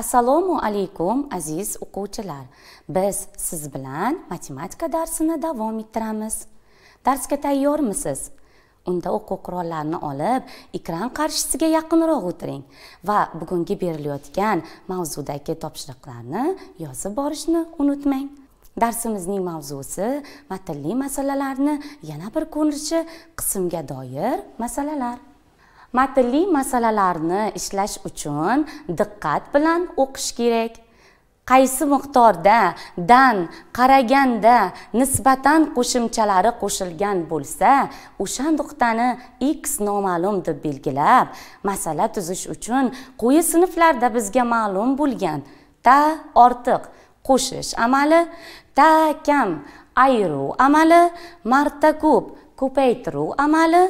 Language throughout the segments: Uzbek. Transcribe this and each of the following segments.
assalomu alaykum aziz o'quvchilar biz siz bilan matematika darsini davom ettiramiz darsga tayyormisiz unda o'quv qurollarini olib ekran qarshisiga yaqinroq o'tiring va bugungi berilayotgan mavzudagi topshiriqlarni yozib borishni unutmang darsimizning mavzusi matnli masalalarni yana bir ko'rinishi qismga doir masalalar matnli masalalarni ishlash uchun diqqat bilan o'qish kerak qaysi miqdorda dan qaraganda nisbatan qo'shimchalari qo'shilgan bo'lsa o'sha nuqtani x noma'lum deb belgilab masala tuzish uchun quyi sinflarda bizga ma'lum bo'lgan ta ortiq qo'shish amali ta kam ayru amali marta ko'p ko'paytiruv amali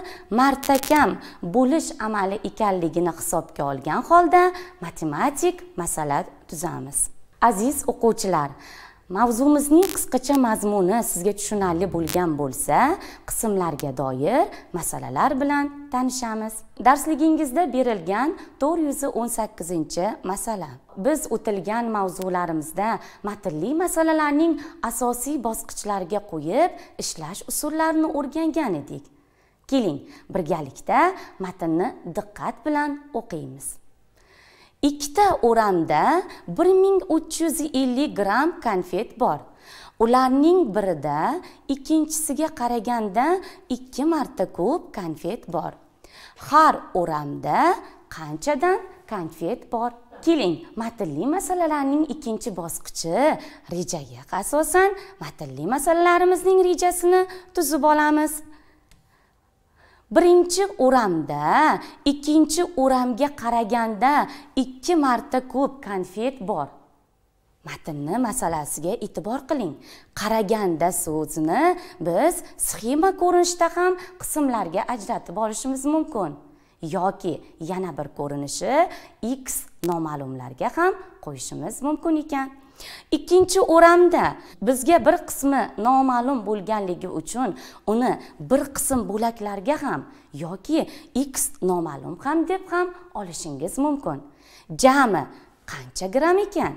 martakam bo'lish amali ekanligini hisobga olgan holda matematik masala tuzamiz aziz o'quvchilar mavzumizning qisqacha mazmuni sizga tushunarli bo'lgan bo'lsa qismlarga doir masalalar bilan tanishamiz darsligingizda berilgan 418 masala biz o'tilgan mavzularimizda matnli masalalarning asosiy bosqichlariga qo'yib ishlash usullarini o'rgangan edik keling birgalikda matnni diqqat bilan o'qiymiz ikkita o'ramda 1350 gram konfet bor ularning birida ikkinchisiga qaraganda 2 marta ko'p konfet bor har o'ramda qanchadan konfet bor keling matnli masalalarning ikkinchi bosqichi rejaga asosan matnli masalalarimizning rejasini tuzib olamiz birinchi o'ramda ikkinchi o'ramga qaraganda ikki marta ko'p konfet bor matnni masalasiga e'tibor qiling qaraganda so'zini biz sxema ko'rinishida ham qismlarga ajratib olishimiz mumkin yoki yana bir ko'rinishi x noma'lumlarga ham qo'yishimiz mumkin ekan ikkinchi o'ramda bizga bir qismi noma'lum bo'lganligi uchun uni bir qism bo'laklarga ham yoki x noma'lum ham deb ham olishingiz mumkin jami qancha gramm ekan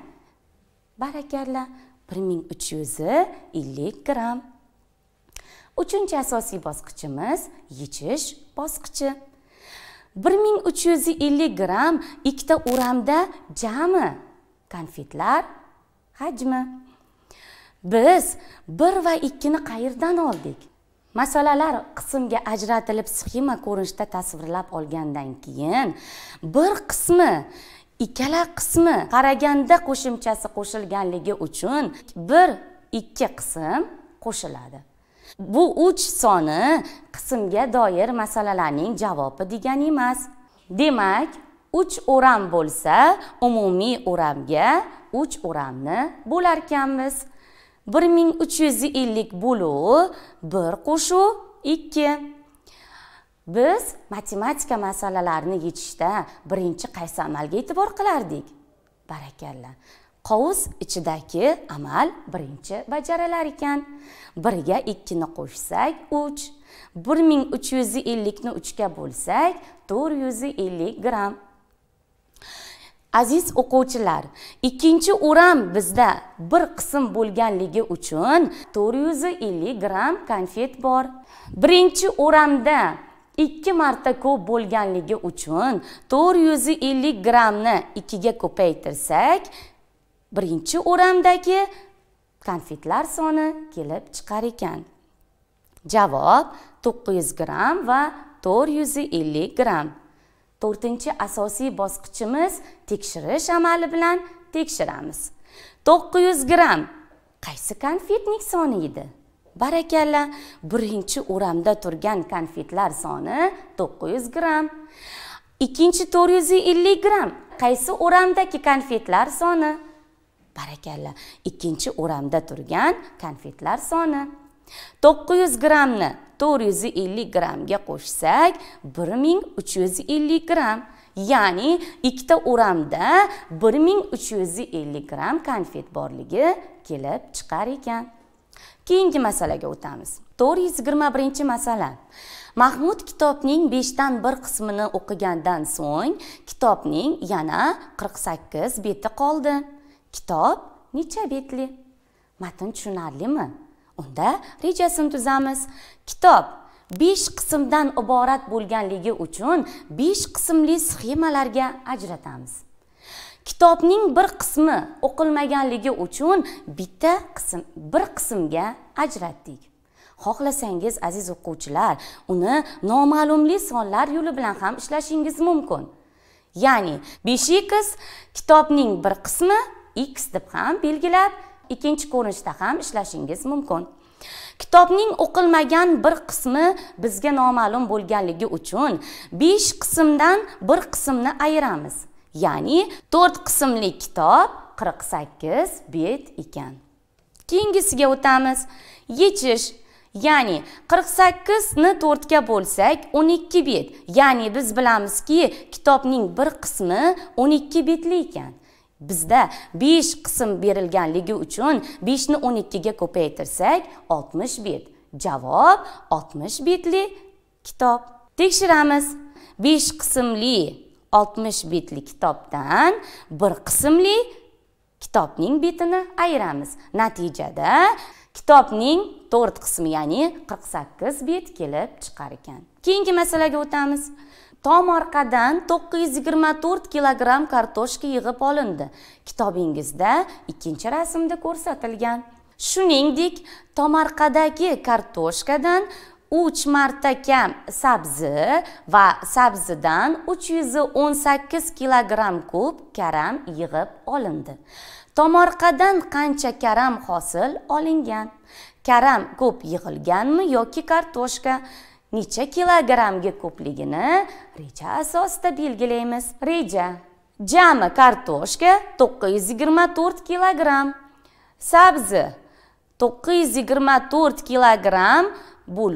barakalla bir ming uch yuz ellik gramm uchinchi asosiy bosqichimiz yechish bosqichi bir ming uch yuz ellik gramm ikkita o'ramda jami konfetlar hajmi biz bir va ikkini qayerdan oldik masalalar qismga ajratilib sxema ko'rinishida tasvirlab olgandan keyin bir qismi ikkala qismi qaraganda qo'shimchasi qo'shilganligi uchun bir ikki qism qo'shiladi bu uch soni qismga doir masalalarning javobi degani emas demak uch o'ram bo'lsa umumiy o'ramga uch o'ramni bo'larkanmiz bir ming uch yuz ellik bo'luv bir qo'shuv ikki biz matematika masalalarini yechishda birinchi qaysi amalga e'tibor qilardik barakalla qovus ichidagi amal birinchi bajarilar ekan birga ikkini qo'shsak uch bir ming uch yuz ellikni uchga bo'lsak to'rt yuz ellik gramm aziz o'quvchilar ikkinchi o'ram bizda bir qism bo'lganligi uchun to'rt yuz ellik gramm konfet bor birinchi o'ramda ikki marta ko'p bo'lganligi uchun to'rt yuz ellik grammni ikkiga ko'paytirsak birinchi o'ramdagi konfetlar soni kelib chiqar ekan javob to'qqiz yuz gramm va to'rt yuz ellik gramm to'rtinchi asosiy bosqichimiz tekshirish amali bilan tekshiramiz to'qqiz yuz gramm qaysi konfetning soni edi barakalla birinchi o'ramda turgan konfetlar soni to'qqiz yuz gramm ikkinchi to'rt yuz ellik gramm qaysi o'ramdagi konfetlar soni barakalla ikkinchi o'ramda turgan konfetlar soni 900 grammni 450 grammga qo'shsak 1350 gram ya'ni ikkita uramda 1350 gram konfet borligi kelib chiqar ekan keyingi masalaga o'tamiz 421 masala mahmud kitobning 5 dan 1 qismini o'qigandan so'ng kitobning yana 48 beti qoldi kitob necha betli matn tushunarlimi unda rejasini tuzamiz kitob 5 qismdan iborat bo'lganligi uchun 5 qismli sxemalarga ajratamiz kitobning bir qismi o'qilmaganligi uchun bitta qism bir qismga ajratdik xohlasangiz aziz o'quvchilar uni noma'lumli sonlar yo'li bilan ham ishlashingiz mumkin ya'ni 5x kitobning bir qismi x deb ham belgilab ikkinchi ko'rinishda ham ishlashingiz mumkin kitobning o'qilmagan bir qismi bizga noma'lum bo'lganligi uchun 5 qismdan bir qismni ayiramiz ya'ni 4 qismli kitob 48 bet ekan keyingisiga o'tamiz yechish ya'ni 48 ni 4 ga bo'lsak 12 bet ya'ni biz bilamizki kitobning bir qismi 12 betli ekan bizda 5 qism berilganligi uchun 5 ni 12 ga ko'paytirsak 60 bit. javob 60 betli kitob tekshiramiz 5 qismli 60 betli kitobdan 1 qismli kitobning betini ayiramiz natijada kitobning 4 qismi ya'ni 48 bet kelib chiqar ekan keyingi masalaga o'tamiz tomorqadan 924 kilogramm kartoshka yig'ib olindi kitobingizda ikkinchi rasmda ko'rsatilgan shuningdek tomorqadagi kartoshkadan 3 marta kam sabzi va sabzidan 318 kilogramm ko'p karam yig'ib olindi tomorqadan qancha karam hosil olingan karam ko'p yig'ilganmi yoki kartoshka necha kilogrammga ko'pligini reja asosida belgilaymiz reja jami kartoshka to'qqiz yuz yigirma to'rt kilogramm sabzi to'qqiz yuz yigirma to'rt kilogramm kg.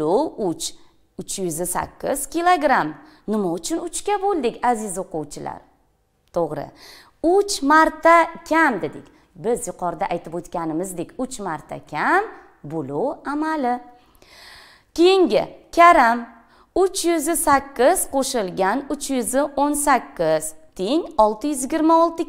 uch uch yuz sakkiz kilogramm nima uchun uchga bo'ldik aziz o'quvchilar to'g'ri uch marta kam dedik biz yuqorida aytib o'tganimizdek uch marta kam bo'lov amali keyingi karam 308 qo'shilgan 318 teng 626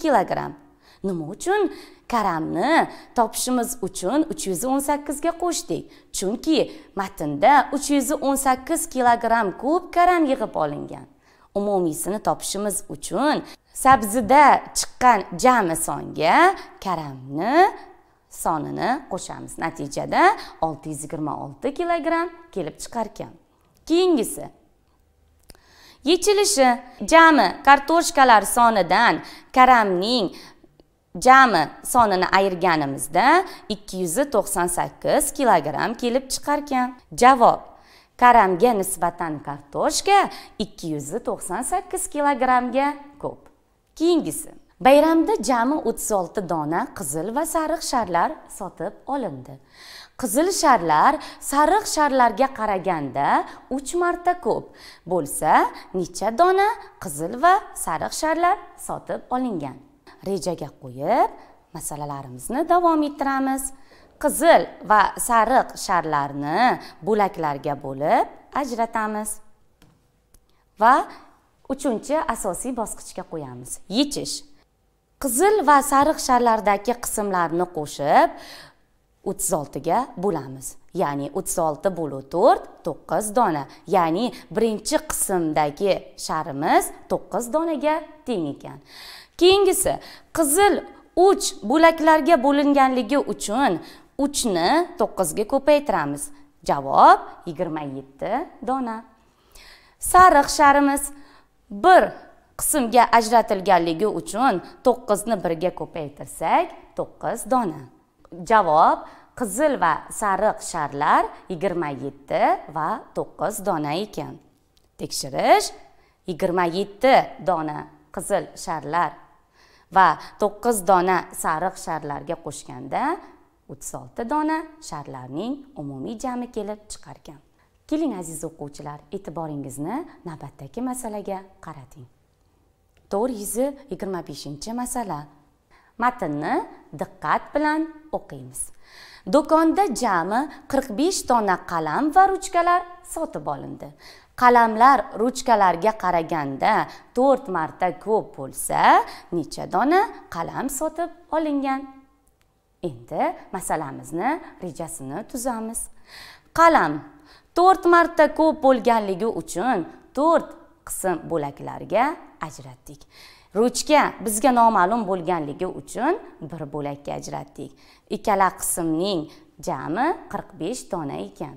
yuz nima uchun karamni topishimiz uchun 318 ga qo'shdik chunki matnda 318 kg ko'p karam yig'ib olingan umumiysini topishimiz uchun sabzida chiqqan jami songa karamni sonini qo'shamiz natijada 626 kilogramm kelib chiqar ekan keyingisi yechilishi jami kartoshkalar sonidan karamning jami sonini ayirganimizda 298 kilogramm kelib chiqar ekan javob karamga nisbatan kartoshka 298 kilogrammga ko'p keyingisi bayramda jami 36 dona qizil va sariq sharlar sotib olindi qizil sharlar sariq sharlarga qaraganda 3 marta ko'p bo'lsa necha dona qizil va sariq sharlar sotib olingan rejaga qo'yib masalalarimizni davom ettiramiz qizil va sariq sharlarni bo'laklarga bo'lib ajratamiz va uchinchi asosiy bosqichga qo'yamiz yechish qizil va sariq sharlardagi qismlarni qo'shib 36 ga bo'lamiz ya'ni 36 bo'lu 4 9 dona ya'ni birinchi qismdagi sharimiz 9 donaga teng ekan keyingisi qizil 3 bo'laklarga bo'linganligi uchun 3 ni 9 ga ko'paytiramiz javob 27 dona sariq sharimiz 1 qismga ajratilganligi uchun to'qqizni birga ko'paytirsak to'qqiz dona javob qizil va sariq sharlar yigirma yetti va to'qqiz dona ekan tekshirish yigirma yetti dona qizil sharlar va to'qqiz dona sariq sharlarga qo'shganda o'ttiz olti dona sharlarning umumiy jami kelib chiqarkan keling aziz o'quvchilar e'tiboringizni navbatdagi masalaga qarating 425 yuz masala matnni diqqat bilan o'qiymiz do'konda jami 45 dona qalam va ruchkalar sotib olindi qalamlar ruchkalarga qaraganda 4 marta ko'p bo'lsa necha dona qalam sotib olingan endi masalamizni rejasini tuzamiz qalam 4 marta ko'p bo'lganligi uchun 4 qism bo'laklarga ajratdik ruchka bizga noma'lum bo'lganligi uchun bir bo'lakka ajratdik ikkala qismning jami 45 dona ekan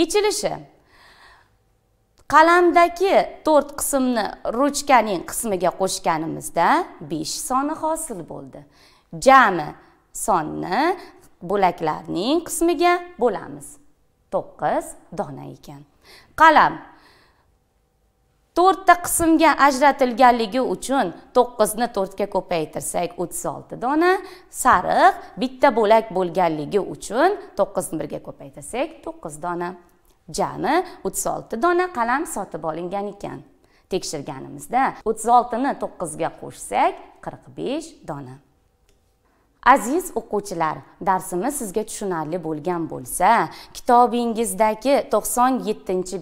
yechilishi qalamdagi to'rt qismni ruchkaning qismiga qo'shganimizda 5 soni hosil bo'ldi jami sonni bo'laklarning qismiga bo'lamiz 9 dona ekan qalam to'rtta qismga ajratilganligi uchun to'qqizni to'rtga ko'paytirsak o'ttiz olti dona sariq bitta bo'lak bo'lganligi uchun to'qqizni birga ko'paytirsak to'qqiz dona jami o'ttiz olti dona qalam sotib olingan ekan tekshirganimizda o'ttiz oltini to'qqizga qo'shsak qirq besh dona aziz o'quvchilar darsimiz sizga tushunarli bo'lgan bo'lsa kitobingizdagi 97 yettinchi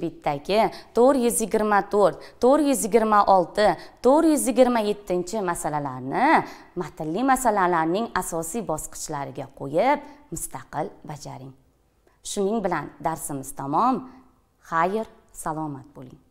424, 426, 427 masalalarni matnli masalalarning asosiy bosqichlariga qo'yib mustaqil bajaring shuning bilan darsimiz tamom xayr salomat bo'ling